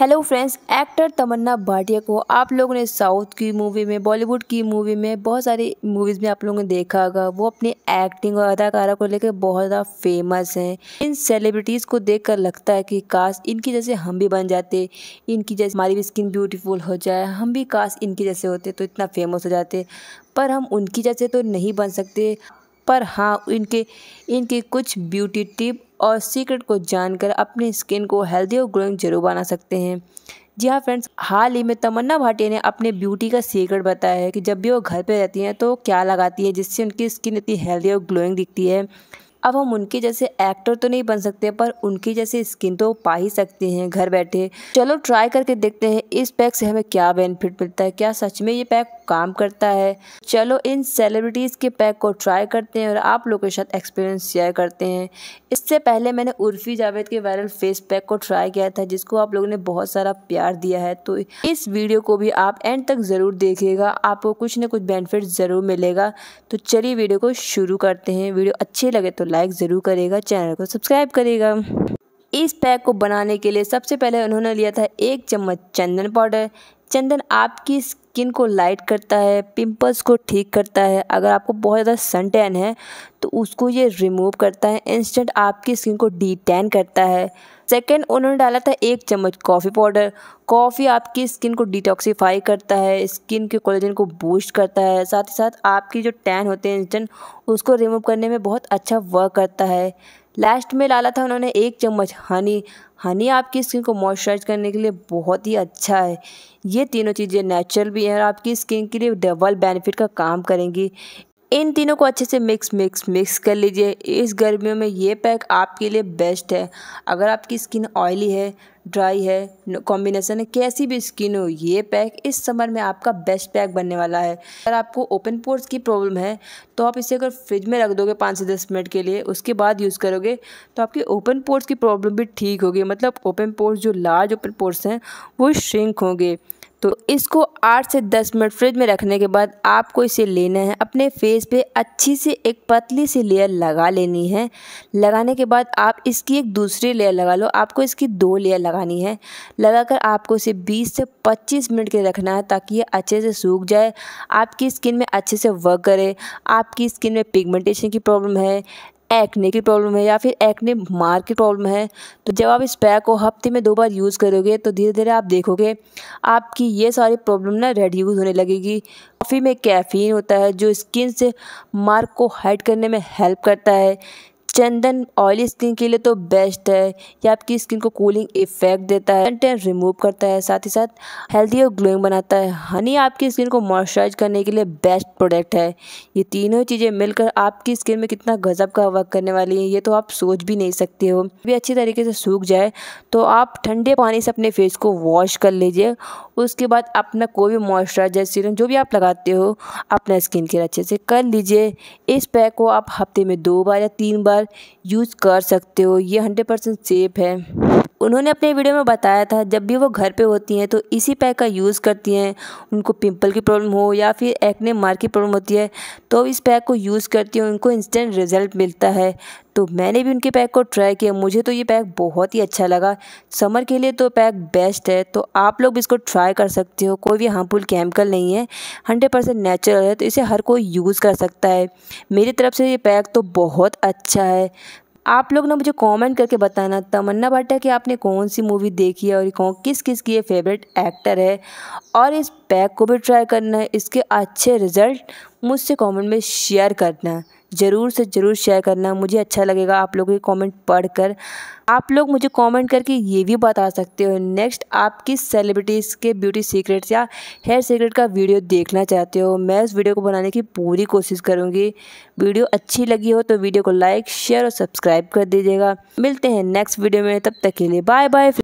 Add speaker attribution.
Speaker 1: hello friends actor Tamannaah Bhatia को आप लोगों ने साउथ की मूवी में बॉलीवुड की मूवी में बहुत सारी मूवीज़ में आप लोगों ने देखा होगा वो अपनी एक्टिंग और अदाकारा को लेकर बहुत ज़्यादा फेमस हैं इन सेलिब्रिटीज़ को देखकर लगता है कि काश इनकी जैसे हम भी बन जाते इनकी जैसे हमारी भी स्किन ब्यूटीफुल हो जाए हम भी काश इनकी जैसे होते तो इतना फेमस हो जाते पर हम उनकी जैसे तो नहीं बन सकते पर हाँ इनके इनके कुछ ब्यूटी टिप और सीक्रेट को जानकर अपनी स्किन को हेल्दी और ग्लोइंग जरूर बना सकते हैं जी हाँ फ्रेंड्स हाल ही में तमन्ना भाटिया ने अपने ब्यूटी का सीक्रेट बताया है कि जब भी वो घर पे रहती हैं तो क्या लगाती हैं जिससे उनकी स्किन इतनी हेल्दी और ग्लोइंग दिखती है अब हम उनके जैसे एक्टर तो नहीं बन सकते पर उनकी जैसी स्किन तो पा ही सकते हैं घर बैठे चलो ट्राई करके देखते हैं इस पैक से हमें क्या बेनिफिट मिलता है क्या सच में ये पैक काम करता है चलो इन सेलिब्रिटीज़ के पैक को ट्राई करते हैं और आप लोगों के साथ एक्सपीरियंस शेयर करते हैं इससे पहले मैंने उर्फी जावेद के वायरल फेस पैक को ट्राई किया था जिसको आप लोगों ने बहुत सारा प्यार दिया है तो इस वीडियो को भी आप एंड तक ज़रूर देखिएगा आपको कुछ ना कुछ बेनिफिट ज़रूर मिलेगा तो चलिए वीडियो को शुरू करते हैं वीडियो अच्छी लगे तो लाइक ज़रूर करेगा चैनल को सब्सक्राइब करेगा इस पैक को बनाने के लिए सबसे पहले उन्होंने लिया था एक चम्मच चंदन पाउडर चंदन आपकी स्किन को लाइट करता है पिंपल्स को ठीक करता है अगर आपको बहुत ज़्यादा सन टैन है तो उसको ये रिमूव करता है इंस्टेंट आपकी स्किन को डी टैन करता है सेकेंड उन्होंने डाला था एक चम्मच कॉफ़ी पाउडर कॉफ़ी आपकी स्किन को डिटॉक्सीफाई करता है स्किन के कोलेजन को बूस्ट करता है साथ ही साथ आपकी जो टैन होते हैं इंस्टेंट उसको रिमूव करने में बहुत अच्छा वर्क करता है लास्ट में डाला था उन्होंने एक चम्मच हनी हनी आपकी स्किन को मॉइस्चराइज करने के लिए बहुत ही अच्छा है ये तीनों चीज़ें नेचुरल भी हैं और आपकी स्किन के लिए डबल बेनिफिट का काम करेंगी इन तीनों को अच्छे से मिक्स मिक्स मिक्स कर लीजिए इस गर्मियों में ये पैक आपके लिए बेस्ट है अगर आपकी स्किन ऑयली है ड्राई है कॉम्बिनेशन है कैसी भी स्किन हो ये पैक इस समर में आपका बेस्ट पैक बनने वाला है अगर आपको ओपन पोर्स की प्रॉब्लम है तो आप इसे अगर फ्रिज में रख दोगे पाँच से दस मिनट के लिए उसके बाद यूज़ करोगे तो आपकी ओपन पोर्स की प्रॉब्लम भी ठीक होगी मतलब ओपन पोर्स जो लार्ज ओपन पोर्स हैं वो श्रिंक होंगे तो इसको आठ से दस मिनट फ्रिज में रखने के बाद आपको इसे लेना है अपने फेस पे अच्छी से एक पतली सी लेयर लगा लेनी है लगाने के बाद आप इसकी एक दूसरी लेयर लगा लो आपको इसकी दो लेयर लगानी है लगाकर आपको इसे 20 से 25 मिनट के रखना है ताकि ये अच्छे से सूख जाए आपकी स्किन में अच्छे से वर्क करे आपकी स्किन में पिगमेंटेशन की प्रॉब्लम है एक्ने की प्रॉब्लम है या फिर एक्ने मार की प्रॉब्लम है तो जब आप इस पैक को हफ्ते में दो बार यूज़ करोगे तो धीरे धीरे आप देखोगे आपकी ये सारी प्रॉब्लम ना रेड्यूज होने लगेगी कॉफ़ी में कैफ़ीन होता है जो स्किन से मार्क को हाइड करने में हेल्प करता है चंदन ऑयली स्किन के लिए तो बेस्ट है यह आपकी स्किन को कूलिंग इफेक्ट देता है टेन रिमूव करता है साथ ही साथ हेल्दी और ग्लोइंग बनाता है हनी आपकी स्किन को मॉइस्चराइज करने के लिए बेस्ट प्रोडक्ट है ये तीनों चीज़ें मिलकर आपकी स्किन में कितना गजब का वर्क करने वाली है ये तो आप सोच भी नहीं सकते हो भी अच्छी तरीके से सूख जाए तो आप ठंडे पानी से अपने फेस को वॉश कर लीजिए उसके बाद अपना कोई भी मॉइस्चराइजर सीरम जो भी आप लगाते हो अपना स्किन केयर अच्छे से कर लीजिए इस पैक को आप हफ्ते में दो बार या तीन बार यूज़ कर सकते हो ये हंड्रेड परसेंट सेफ़ है उन्होंने अपने वीडियो में बताया था जब भी वो घर पे होती हैं तो इसी पैक का यूज़ करती हैं उनको पिंपल की प्रॉब्लम हो या फिर एक्ने मार की प्रॉब्लम होती है तो इस पैक को यूज़ करती हैं उनको इंस्टेंट रिजल्ट मिलता है तो मैंने भी उनके पैक को ट्राई किया मुझे तो ये पैक बहुत ही अच्छा लगा समर के लिए तो पैक बेस्ट है तो आप लोग भी इसको ट्राई कर सकते हो कोई भी हार्मफुल केमिकल नहीं है हंड्रेड परसेंट नेचुरल है तो इसे हर कोई यूज़ कर सकता है मेरी तरफ से ये पैक तो बहुत अच्छा है आप लोग ना मुझे कमेंट करके बताना तमन्ना भाटिया कि आपने कौन सी मूवी देखी है और कौन किस किस की ये फेवरेट एक्टर है और इस पैक को भी ट्राई करना है इसके अच्छे रिज़ल्ट मुझसे कमेंट में शेयर करना है ज़रूर से ज़रूर शेयर करना मुझे अच्छा लगेगा आप लोगों के कमेंट पढ़कर आप लोग मुझे कमेंट करके ये भी बता सकते हो नेक्स्ट आप किस सेलिब्रिटीज़ के ब्यूटी सीक्रेट्स या हेयर सीक्रेट का वीडियो देखना चाहते हो मैं उस वीडियो को बनाने की पूरी कोशिश करूँगी वीडियो अच्छी लगी हो तो वीडियो को लाइक शेयर और सब्सक्राइब कर दीजिएगा मिलते हैं नेक्स्ट वीडियो में तब तक के लिए बाय बाय